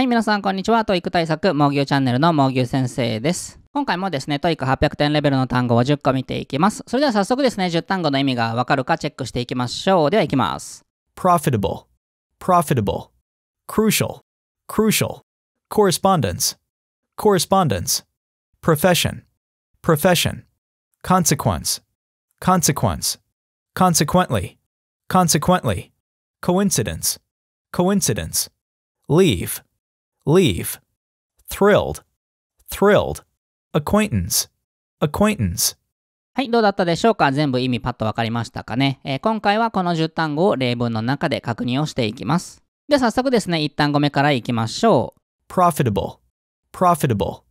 はい、皆さん、こんにちは。トイック対策、毛牛チャンネルの毛牛先生です。今回もですね、トイック800点レベルの単語を10個見ていきます。それでは早速ですね、10単語の意味がわかるかチェックしていきましょう。では、いきます。profitable, profitable, crucial, crucial, correspondence, correspondence, profession, profession, consequence, consequence, consequently, consequently, coincidence, coincidence, leave, leave, thrilled, thrilled, acquaintance, acquaintance. はい、どうだったでしょうか全部意味パッとわかりましたかね、えー、今回はこの10単語を例文の中で確認をしていきます。では早速ですね、1単語目からいきましょう。profitable, profitable.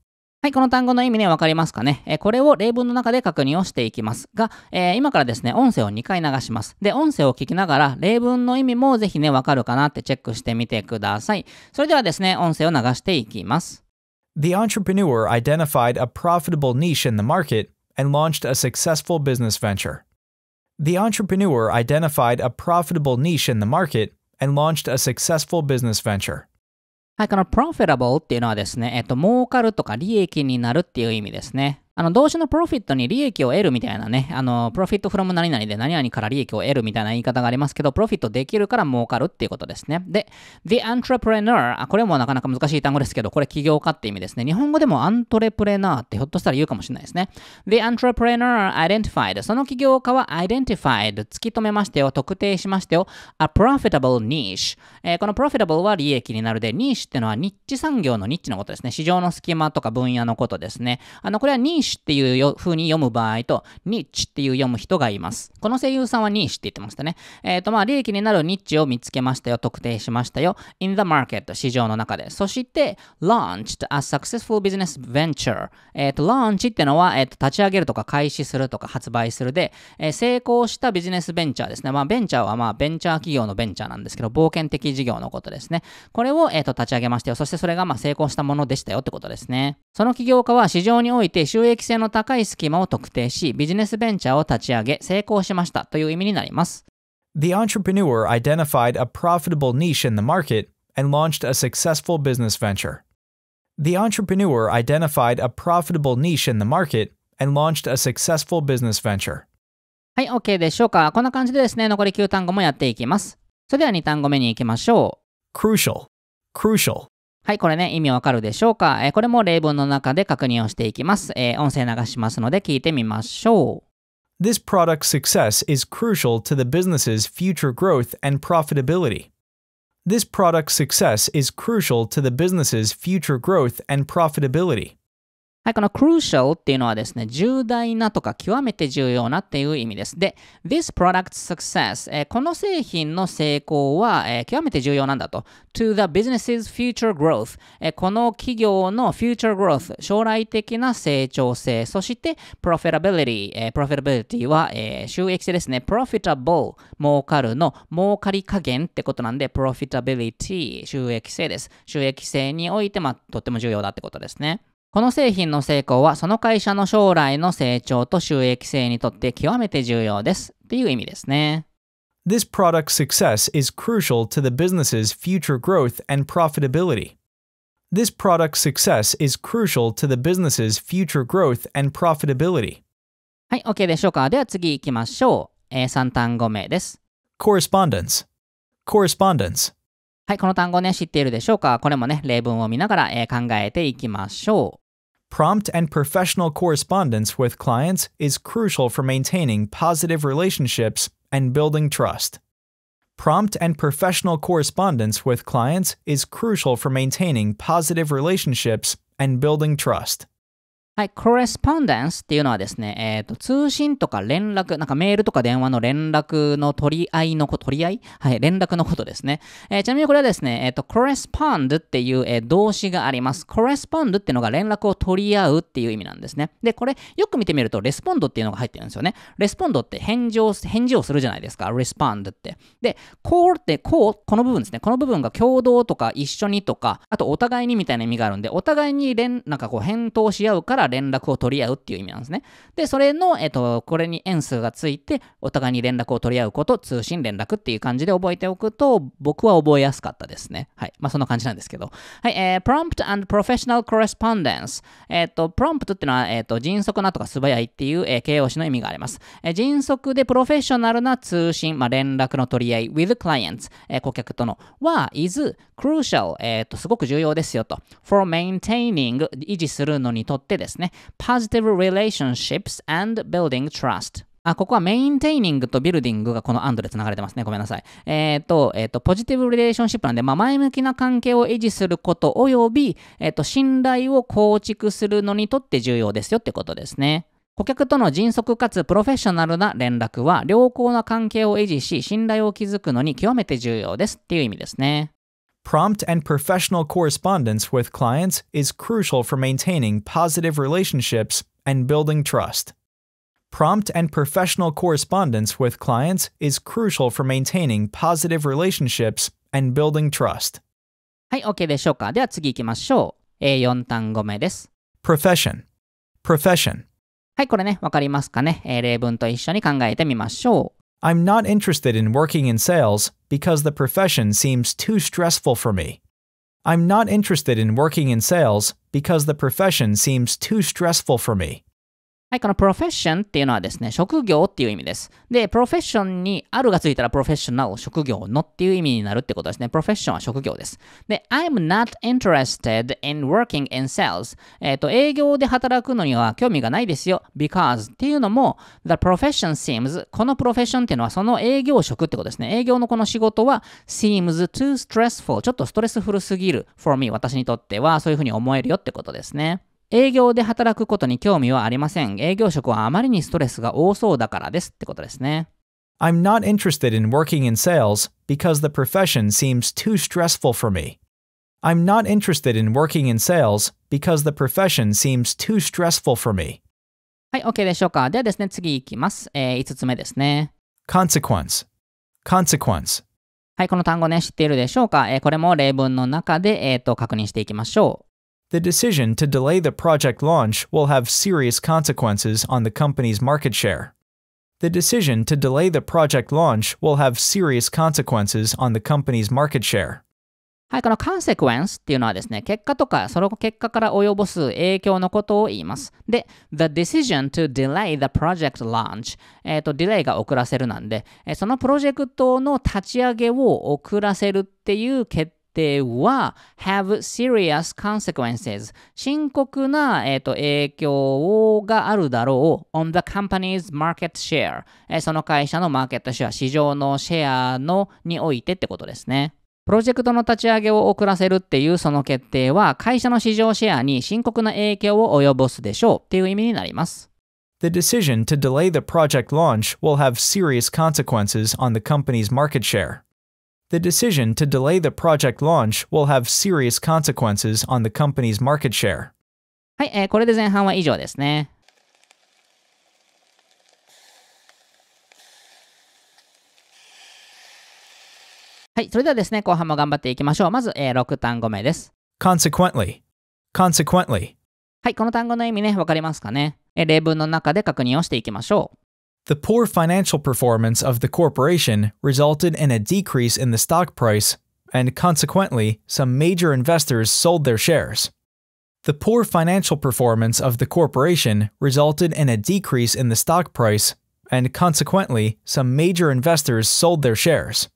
はい、この単語の意味ね、わかりますかね、えー、これを例文の中で確認をしていきますが、えー、今からですね、音声を2回流します。で、音声を聞きながら、例文の意味もぜひね、わかるかなってチェックしてみてください。それではですね、音声を流していきます。The entrepreneur identified a profitable niche in the market and launched a successful business venture. The entrepreneur identified a profitable niche in the market and launched a successful business venture. はい、この profitable っていうのはですね、えっと、儲かるとか利益になるっていう意味ですね。あの、動詞のプロフィットに利益を得るみたいなね、あの、プロフィットフロム何々で何々から利益を得るみたいな言い方がありますけど、プロフィットできるから儲かるっていうことですね。で、the entrepreneur、あ、これもなかなか難しい単語ですけど、これ起業家って意味ですね。日本語でもアントレプレナーってひょっとしたら言うかもしれないですね。the entrepreneur identified、その起業家は identified、突き止めましたよ、特定しましたよ、a profitable niche、えー、この profitable は利益になるで、niche ってのはニッチ産業のニッチのことですね。市場の隙間とか分野のことですね。あの、これはニッチっていう風に読む場合と、ニッチっていう読む人がいます。この声優さんはニッチって言ってましたね。えっ、ー、と、まあ、利益になるニッチを見つけましたよ。特定しましたよ。in the market 市場の中で。そして、launched a successful business venture。えっ、ー、と、launch ってのは、えっ、ー、と、立ち上げるとか開始するとか発売するで、え成功したビジネスベンチャーですね。まあ、ベンチャーはまあ、ベンチャー企業のベンチャーなんですけど、冒険的事業のことですね。これを、えっ、と、立ち上げましたよ。そしてそれがまあ、成功したものでしたよってことですね。その起業家は市場において収益的性の高い隙間を特定し、ビジネスベンチャーを立ち上げ、成功しましたという意味になります。The entrepreneur identified a profitable niche in the market and launched a successful business venture. The entrepreneur identified a profitable niche in the market and launched a successful business venture. はい、OK でしょうか。こんな感じでですね、残り9単語もやっていきます。それでは2単語目に行きましょう。crucial, crucial はい、これね、意味わかるでしょうか、えー、これも例文の中で確認をしていきます、えー、音声流しますので聞いてみましょう。This product's success is crucial to the business's future growth and profitability. This product's success is crucial to the business's future growth and profitability. はい、この crucial っていうのはですね、重大なとか極めて重要なっていう意味です。で、this product's success、えー、この製品の成功は、えー、極めて重要なんだと。to the business's future growth、えー、この企業の future growth、将来的な成長性、そして profitability、えー、profitability は、えー、収益性ですね。profitable、儲かるの儲かり加減ってことなんで、profitability、収益性です。収益性において、まあ、とっても重要だってことですね。この製品の成功はその会社の将来の成長と収益性にとって極めて重要ですっていう意味ですね。This product's success is crucial to the business's future growth and profitability. This product's success is crucial to the business's future growth and profitability. はい、OK でしょうか。では次行きましょう。3単語目です。Correspondence Correspondence はい、この単語ね、知っているでしょうかこれもね、例文を見ながら、えー、考えていきましょう。Prompt and professional correspondence with clients is crucial for maintaining positive relationships and building trust. Prompt and professional correspondence with clients is crucial for maintaining positive relationships and building trust. はい、correspondence っていうのはですね、えー、と、通信とか連絡、なんかメールとか電話の連絡の取り合いのこと、取り合いはい、連絡のことですね。えー、ちなみにこれはですね、えっ、ー、と、correspond っていう、え動詞があります。correspond っていうのが連絡を取り合うっていう意味なんですね。で、これ、よく見てみると、respond っていうのが入ってるんですよね。respond って返事を、返事をするじゃないですか。respond って。で、call って、こう、この部分ですね。この部分が共同とか一緒にとか、あとお互いにみたいな意味があるんで、お互いに連、なんかこう、返答し合うから、連絡を取り合うっていう意味なんですね。で、それの、えっと、これに円数がついて、お互いに連絡を取り合うこと、通信連絡っていう感じで覚えておくと、僕は覚えやすかったですね。はい。まあ、そんな感じなんですけど。はい、えー、prompt and professional correspondence。えっ、ー、と、prompt っていうのは、えっ、と、迅速なとか素早いっていう、えー、形容詞の意味があります。えー、迅速でプロフェッショナルな通信、まあ、連絡の取り合い、with clients、えー、顧客との、は、is crucial、えっ、ー、と、すごく重要ですよと。for maintaining、維持するのにとってですですね。positive relationships and building trust あ、ここはメインテイニングとビルディングがこのアンドで繋がれてますね。ごめんなさい。えっ、ー、と、えっ、ー、と、ポジティブリレーションシップなんで、まあ、前向きな関係を維持することおよび、えっ、ー、と、信頼を構築するのにとって重要ですよってことですね。顧客との迅速かつプロフェッショナルな連絡は良好な関係を維持し信頼を築くのに極めて重要ですっていう意味ですね。Prompt and professional correspondence with clients is crucial for maintaining positive relationships and building trust. Prompt and professional correspondence with clients is crucial for maintaining positive relationships and building trust. はい ok profession はい、これね、わかりますかね、えー、例文と一緒に考えてみましょう。I'm not interested in working in sales because the profession seems too stressful for me. I'm not interested in working in sales because the profession seems too stressful for me. はい、この profession っていうのはですね、職業っていう意味です。で、profession にあるがついたら professional 職業のっていう意味になるってことですね。profession は職業です。で、I'm not interested in working in sales。えっ、と、営業で働くのには興味がないですよ。because っていうのも、the profession seems この profession っていうのはその営業職ってことですね。営業のこの仕事は seems too stressful ちょっとストレスフルすぎる for me 私にとってはそういうふうに思えるよってことですね。営業で働くことに興味はありません。営業職はあまりにストレスが多そうだからですってことですね。I'm not interested in working in sales because the profession seems too stressful for me. I'm not interested in working in sales because the profession seems too stressful for me. はい、OK でしょうか。ではですね、次いきます。えー、5つ目ですね。consequence consequence はい、この単語ね、知っているでしょうか。えー、これも例文の中で、えーと、と確認していきましょう。The decision to delay the project launch will have serious consequences on the company's market share. The decision to delay the project launch will have serious consequences on the company's market share. はい、この consequence っていうのはですね、結果とか、その結果から及ぼす影響のことを言います。で、the decision to delay the project launch、えっ、ー、と、delay が遅らせるなんで、えそのプロジェクトの立ち上げを遅らせるっていう決定は have serious consequences 深刻な、えー、と影響があるだろう on the company's market share、えー、その会社のマーケットシェア市場のシェアのにおいてってことですねプロジェクトの立ち上げを遅らせるっていうその決定は会社の市場シェアに深刻な影響を及ぼすでしょうっていう意味になります The decision to delay the project launch will have serious consequences on the company's market share. The decision to delay the project launch will have serious consequences on the company's market share. はい、えー、これで前半は以上ですね。はい、それではですね、後半も頑張っていきましょう。まず、えー、6単語目です。consequently, consequently はい、この単語の意味ね、わかりますかね、えー、例文の中で確認をしていきましょう。The poor financial performance of the corporation resulted in a decrease in the stock price, and consequently, some major investors sold their shares. The poor financial performance of the corporation resulted in a decrease in the stock price, and consequently, some major investors sold their shares.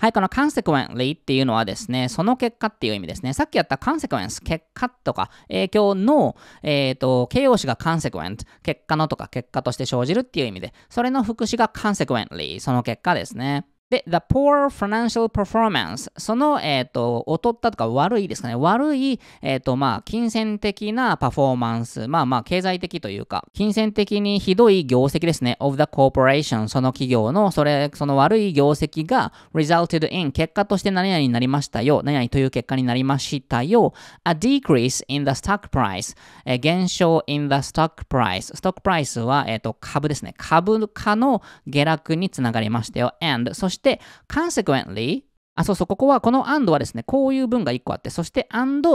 はい、この consequently っていうのはですね、その結果っていう意味ですね。さっきやった consequence、結果とか影響の、えっ、ー、と、形容詞が consequent、結果のとか結果として生じるっていう意味で、それの副詞が consequently、その結果ですね。で、the poor financial performance。その、えっ、ー、と、劣ったとか悪いですかね。悪い、えっ、ー、と、まあ、金銭的なパフォーマンス。まあまあ、経済的というか、金銭的にひどい業績ですね。of the corporation。その企業の、それ、その悪い業績が resulted in 結果として何々になりましたよ。何々という結果になりましたよ。a decrease in the stock price。え減少 in the stock price。ストックプライスは、えっ、ー、と、株ですね。株価の下落につながりましたよ。and、そしてして、consequently、あ、そうそう、ここは、この and はですね、こういう文が1個あって、そして and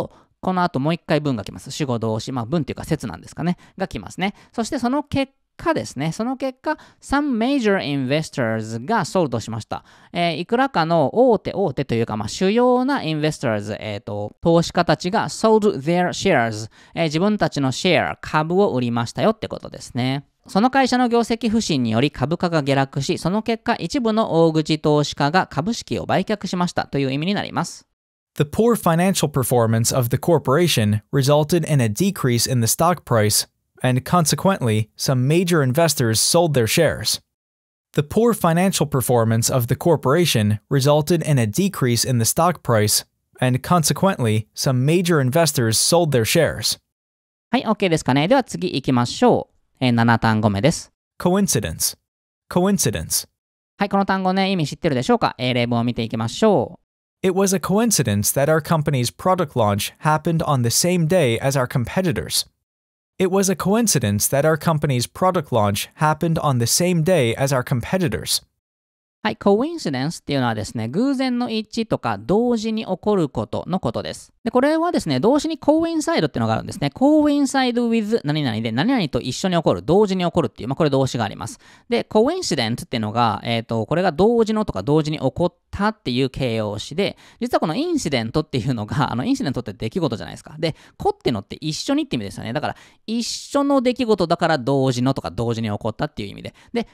この後もう1回文が来ます。主語動詞、まあ文っていうか説なんですかね、が来ますね。そしてその結果ですね、その結果、some major investors がソールドしました。えー、いくらかの大手大手というか、まあ、主要な investors、えーと、投資家たちが sold their shares、えー、自分たちのシェア、株を売りましたよってことですね。その会社の業績不振により株価が下落し、その結果一部の大口投資家が株式を売却しましたという意味になります。The poor financial performance of the corporation resulted in a decrease in the stock price, and consequently, some major investors sold their shares. The poor financial performance of the corporation resulted in a decrease in the stock price, and consequently, some major investors sold their shares. はい、OK ですかね。では次行きましょう。えー、7単語目です。coincidence, coincidence. はい、この単語ね、意味知ってるでしょうか、えー、例文を見ていきましょう。It was a coincidence that our company's product launch happened on the same day as our competitors. It was a coincidence that our company's product launch happened on the same day as our competitors. はい、coincidence っていうのはですね、偶然の一致とか同時に起こることのことです。で、これはですね、動詞に coincide っていうのがあるんですね。coincide with 何々で何々と一緒に起こる、同時に起こるっていう、まあ、これ動詞があります。で、coincident っていうのが、えっ、ー、と、これが同時のとか同時に起こったっていう形容詞で、実はこのインシデントっていうのが、あの、インシデントって出来事じゃないですか。で、こってのって一緒にって意味ですよね。だから、一緒の出来事だから同時のとか同時に起こったっていう意味で。で、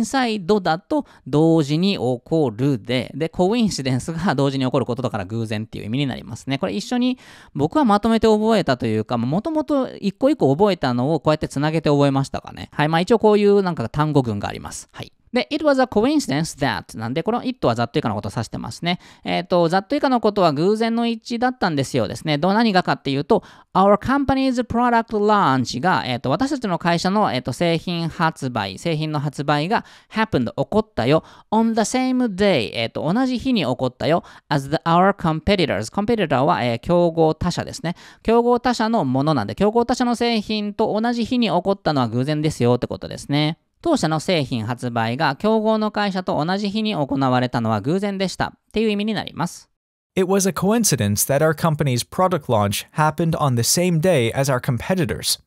coincide だと同同時に起こるで、で、コインシデンスが同時に起こることだから偶然っていう意味になりますね。これ一緒に僕はまとめて覚えたというか、もともと一個一個覚えたのをこうやってつなげて覚えましたかね。はい。まあ一応こういうなんか単語群があります。はい。で、it was a coincidence that なんで、この it はざっと以下のことを指してますね。えっ、ー、と、ざっと以下のことは偶然の一致だったんですよですね。どう何がかっていうと、our company's product launch が、えっ、ー、と、私たちの会社の、えーと、製品発売、製品の発売が happened 起こったよ。on the same day えっ、ー、と、同じ日に起こったよ。as the, our competitors competitor は、えー、競合他社ですね。競合他社のものなんで、競合他社の製品と同じ日に起こったのは偶然ですよってことですね。当社の製品発売が競合の会社と同じ日に行われたのは偶然でしたっていう意味になります。It was a coincidence that our company's product launch happened on the same day as our competitors.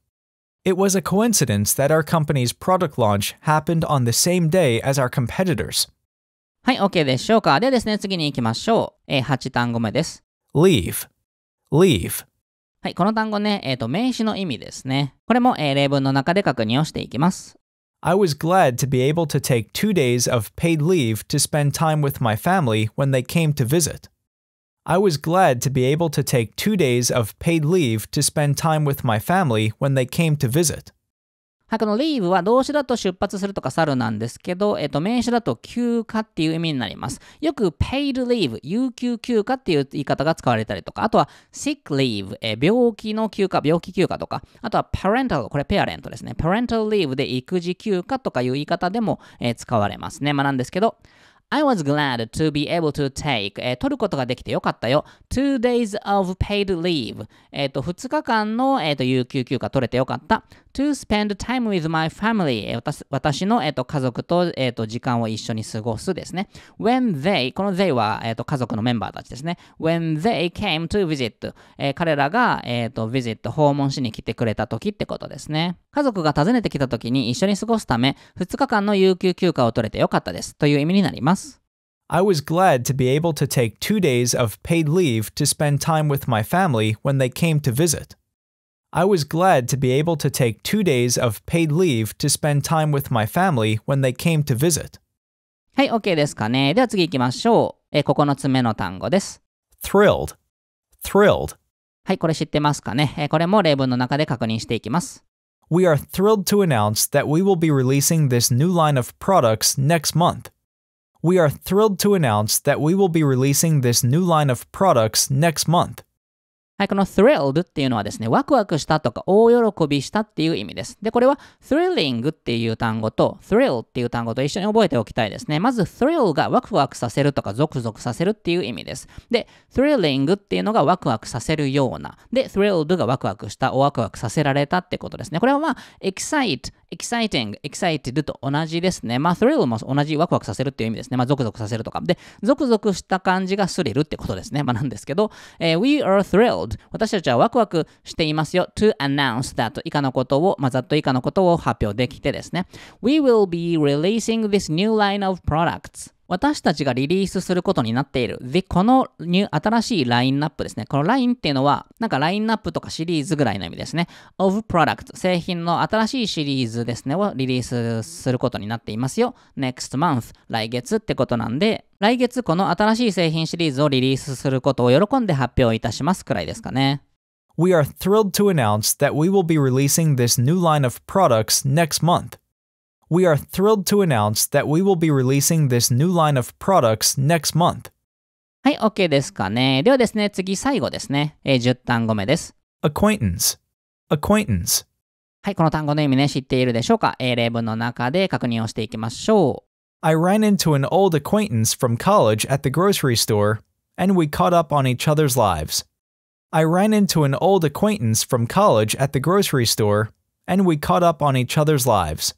It was a coincidence that our company's product launch happened on the same day as our competitors. はい、OK でしょうか。でですね、次に行きましょう。えー、8単語目です。leave, leave. はい、この単語ね、えっ、ー、と、名詞の意味ですね。これも、えー、例文の中で確認をしていきます。I was glad to be able to take two days of paid leave to spend time with my family when they came to visit. I was glad to be able to take two days of paid leave to spend time with my family when they came to visit. はこの leave は動詞だと出発するとか去るなんですけど、えっ、と、名詞だと休暇っていう意味になります。よく paid leave、有給休暇っていう言い方が使われたりとか、あとは sick leave、え病気の休暇、病気休暇とか、あとは parental、これペアレントですね。parental leave で育児休暇とかいう言い方でも、えー、使われますね。まあ、なんですけど、I was glad to be able to take、えー、取ることができてよかったよ。two days of paid leave、えー、と2日間の、えー、と有給休暇取れてよかった。to spend time with my family、えー、私の、えー、と家族と,、えー、と時間を一緒に過ごすですね。when they この they は、えー、と家族のメンバーたちですね。when they came to visit、えー、彼らが、えー、と visit 訪問しに来てくれた時ってことですね。家族が訪ねてきた時に一緒に過ごすため2日間の有給休暇を取れてよかったですという意味になります。I was glad to be able to take two days of paid leave to spend time with my family when they came to visit. I was glad to be able to take two days of paid leave to spend time with my family when they came to visit. はい、OK ですかね。では次行きましょう。えー、9つ目の単語です。thrilled, thrilled. はい、これ知ってますかね。えー、これも例文の中で確認していきます。We are thrilled to announce that we will be releasing this new line of products next month. we are thrilled to announce that we will be releasing this new line of products next month. はい、この thrilled っていうのはですね、ワクワクしたとか大喜びしたっていう意味です。で、これは thrilling っていう単語と thrill っていう単語と一緒に覚えておきたいですね。まず thrill がワクワクさせるとかゾクゾクさせるっていう意味です。で、thrilling っていうのがワクワクさせるような。で、thrilled がワクワクした、ワクワクさせられたってことですね。これはまあ、excite, exciting, excited と同じですね。まあ thrill も同じワクワクさせるっていう意味ですね。まあゾクゾクさせるとか。で、ゾクゾクした感じがスリルってことですね。まあなんですけど、えー、we are thrilled 私たちはワクワクしていますよ to announce that 以下のことを、まあざっと以下のことを発表できてですね。We will be releasing this new line of products 私たちがリリースすることになっている。で、このニュ新しいラインナップですね。このラインっていうのは、なんかラインナップとかシリーズぐらいの意味ですね。of product 製品の新しいシリーズですねをリリースすることになっていますよ。next month 来月ってことなんで、来月この新しい製品シリーズをリリースすることを喜んで発表いたしますくらいですかね。We are thrilled to announce that we will be releasing this new line of products next month. we are thrilled to announce that we will be releasing this new line of products next month. はい、OK ですかね。ではですね、次最後ですね。えー、10単語目です。acquaintance, eh, acquaintance. はい、この単語の意味ね、知っているでしょうか、えー、例文の中で確認をしていきましょう。I eh, ran into an old acquaintance from college at the grocery store, and we caught up on each other's lives. I ran into an old acquaintance from college at the grocery store, and we caught up on each other's lives.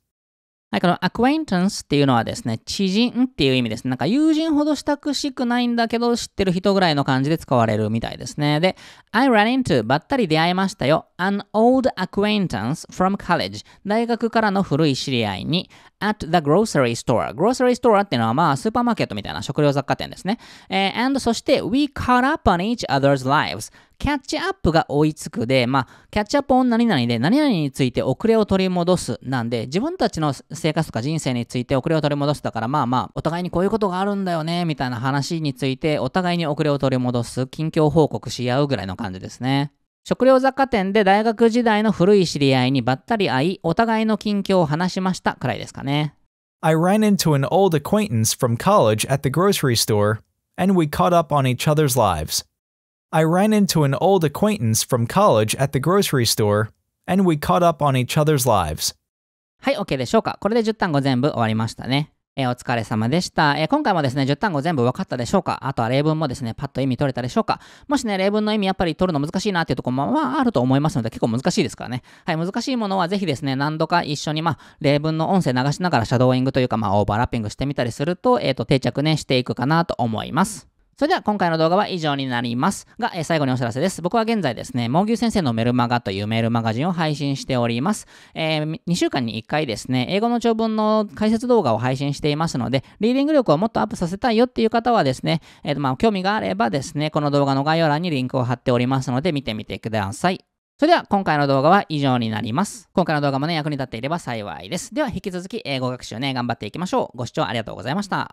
はい、この acquaintance っていうのはですね、知人っていう意味です、ね。なんか友人ほど親しくないんだけど知ってる人ぐらいの感じで使われるみたいですね。で、I ran into ばったり出会いましたよ。an old acquaintance from college 大学からの古い知り合いに at the grocery store grocery store っていうのはまあスーパーマーケットみたいな食料雑貨店ですね。えー、and そして we caught up on each other's lives キャッチアップが追いつくで、まあ、キャッチアップを何々で、何々について遅れを取り戻すなんで、自分たちの生活とか人生について遅れを取り戻すだから、まあまあ、お互いにこういうことがあるんだよね、みたいな話について、お互いに遅れを取り戻す、近況報告し合うぐらいの感じですね。食料雑貨店で大学時代の古い知り合いにばったり会い、お互いの近況を話しましたくらいですかね。I ran into an old acquaintance from college at the grocery store, and we caught up on each other's lives. I ran into an old acquaintance from college at the grocery store, and we caught up on each other's lives. はい、OK でしょうか。これで10単語全部終わりましたね。えー、お疲れ様でした、えー、今回もですね、10単語全部分かったでしょうかあとは例文もですね、パッと意味取れたでしょうかもしね、例文の意味やっぱり取るの難しいなっていうとこも、まあ、あると思いますので、結構難しいですからね。はい、難しいものはぜひですね、何度か一緒に、まあ、例文の音声流しながらシャドーイングというか、まあ、オーバーラッピングしてみたりすると、えっ、ー、と、定着ね、していくかなと思います。それでは今回の動画は以上になりますが、えー、最後にお知らせです。僕は現在ですね、毛牛先生のメルマガというメールマガジンを配信しております。えー、2週間に1回ですね、英語の長文の解説動画を配信していますので、リーディング力をもっとアップさせたいよっていう方はですね、えー、とまあ興味があればですね、この動画の概要欄にリンクを貼っておりますので見てみてください。それでは今回の動画は以上になります。今回の動画もね、役に立っていれば幸いです。では引き続き英語学習ね、頑張っていきましょう。ご視聴ありがとうございました。